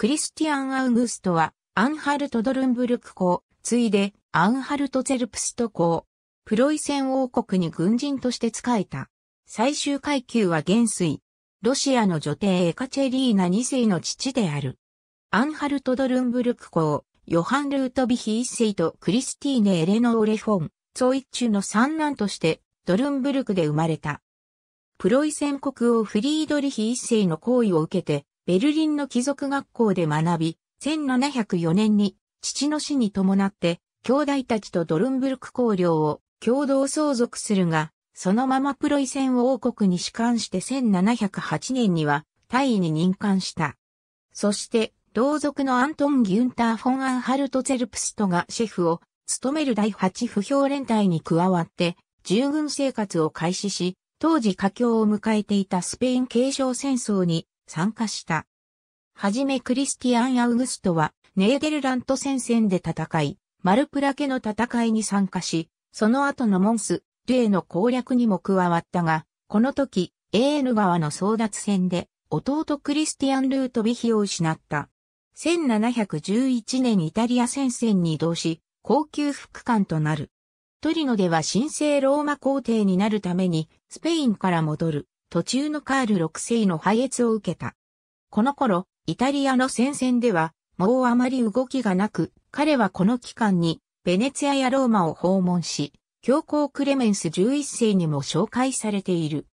クリスティアン・アウグストは、アンハルト・ドルンブルク公、ついで、アンハルト・ゼルプスト公、プロイセン王国に軍人として仕えた。最終階級は元帥。ロシアの女帝エカチェリーナ2世の父である。アンハルト・ドルンブルク公、ヨハン・ルートビヒ1世とクリスティーネ・エレノーレ・フォン、ソイッチュの三男として、ドルンブルクで生まれた。プロイセン国王フリードリヒ1世の行為を受けて、ベルリンの貴族学校で学び、1704年に父の死に伴って兄弟たちとドルンブルク公領を共同相続するが、そのままプロイセン王国に仕官して1708年には大尉に任官した。そして、同族のアントン・ギュンター・フォン・アンハルト・ゼルプストがシェフを務める第8不評連隊に加わって、従軍生活を開始し、当時佳境を迎えていたスペイン継承戦争に参加した。はじめクリスティアン・アウグストはネーデルラント戦線で戦い、マルプラケの戦いに参加し、その後のモンス、ルエの攻略にも加わったが、この時、エーヌ川の争奪戦で、弟クリスティアン・ルートビヒを失った。1711年イタリア戦線に移動し、高級副官となる。トリノでは神聖ローマ皇帝になるために、スペインから戻る。途中のカール6世の敗越を受けた。この頃、イタリアの戦線では、もうあまり動きがなく、彼はこの期間に、ベネツィアやローマを訪問し、教皇クレメンス11世にも紹介されている。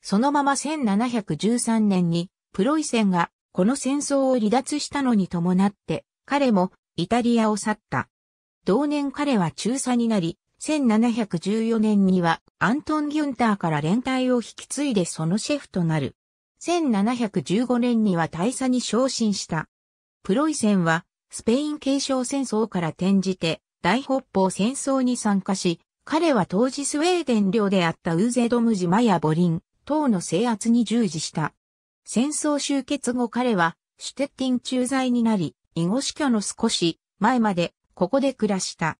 そのまま1713年に、プロイセンがこの戦争を離脱したのに伴って、彼もイタリアを去った。同年彼は中佐になり、1714年にはアントン・ギュンターから連帯を引き継いでそのシェフとなる。1715年には大佐に昇進した。プロイセンはスペイン継承戦争から転じて大北方戦争に参加し、彼は当時スウェーデン領であったウーゼドム島やボリン等の制圧に従事した。戦争終結後彼はシュテッティン駐在になり、囲碁死去の少し前までここで暮らした。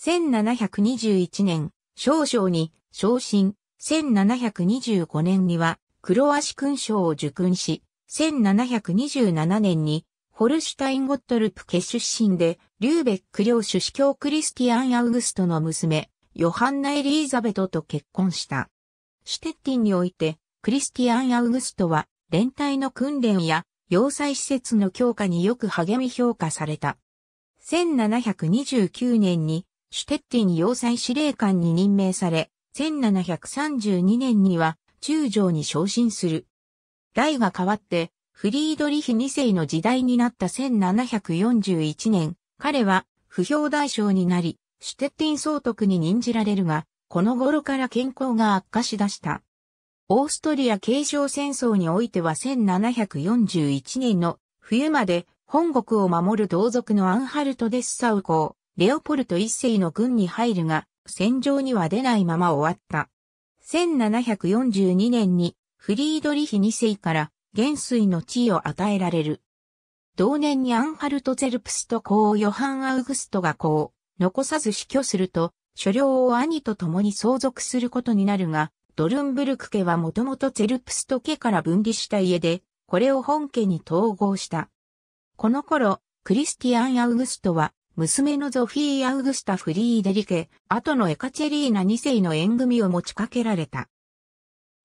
1721年、少将に昇進、1725年には、クロアシ勲章を受勲し、1727年に、ホルシュタイン・ゴットルプ家出身で、リューベック領主司教クリスティアン・アウグストの娘、ヨハンナ・エリーザベトと結婚した。シュテッティンにおいて、クリスティアン・アウグストは、連帯の訓練や、要塞施設の強化によく励み評価された。1729年にシュテッティン要塞司令官に任命され、1732年には中将に昇進する。代が変わって、フリードリヒ2世の時代になった1741年、彼は不評大将になり、シュテッティン総督に任じられるが、この頃から健康が悪化しだした。オーストリア継承戦争においては1741年の冬まで本国を守る同族のアンハルト・デッサウ公、レオポルト一世の軍に入るが、戦場には出ないまま終わった。1742年にフリードリヒ二世から元帥の地位を与えられる。同年にアンハルト・ゼルプスト公ヨハン・アウグストが公、残さず死去すると、所領を兄と共に相続することになるが、ドルンブルク家はもともとゼルプスト家から分離した家で、これを本家に統合した。この頃、クリスティアン・アウグストは娘のゾフィー・アウグスタ・フリーデリケ、後のエカチェリーナ2世の縁組を持ちかけられた。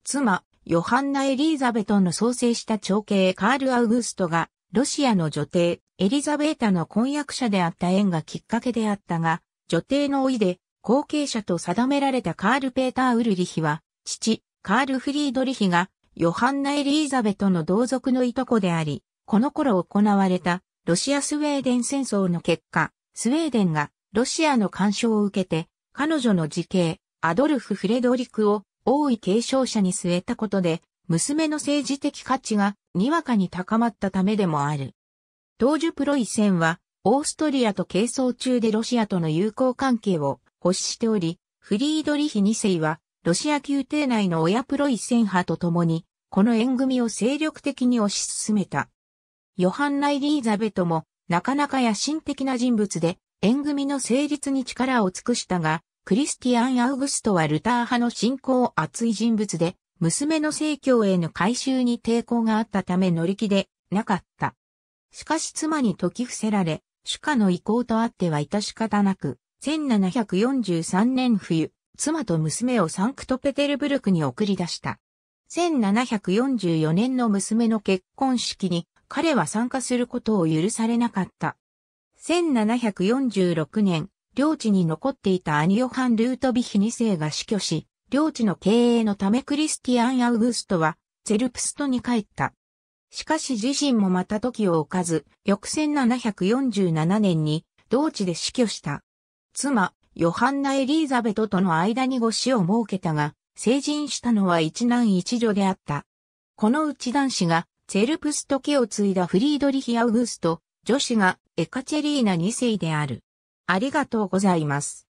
妻、ヨハンナ・エリーザベトの創生した長兄カール・アウグストが、ロシアの女帝、エリザベータの婚約者であった縁がきっかけであったが、女帝の老いで、後継者と定められたカール・ペーター・ウルリヒは、父、カール・フリードリヒが、ヨハンナ・エリーザベトの同族のいとこであり、この頃行われた、ロシア・スウェーデン戦争の結果、スウェーデンがロシアの干渉を受けて、彼女の自兄、アドルフ・フレドリクを王位継承者に据えたことで、娘の政治的価値がにわかに高まったためでもある。当時プロイセンは、オーストリアと係争中でロシアとの友好関係を欲しており、フリードリヒ2世は、ロシア宮廷内の親プロイセン派と共に、この縁組を精力的に推し進めた。ヨハンナ・イリーザベトもなかなか野心的な人物で、縁組の成立に力を尽くしたが、クリスティアン・アウグストはルター派の信仰厚い人物で、娘の正教への改修に抵抗があったため乗り気でなかった。しかし妻に解き伏せられ、主家の意向とあっては致し方なく、1743年冬、妻と娘をサンクトペテルブルクに送り出した。1744年の娘の結婚式に彼は参加することを許されなかった。1746年、領地に残っていたアニヨハン・ルートヴィヒ2世が死去し、領地の経営のためクリスティアン・アウグストは、ゼルプストに帰った。しかし自身もまた時を置かず、翌1747年に、同地で死去した。妻、ヨハンナ・エリーザベトとの間にご子を設けたが、成人したのは一男一女であった。このうち男子がチェルプス家を継いだフリードリヒ・アウグスト、女子がエカチェリーナ2世である。ありがとうございます。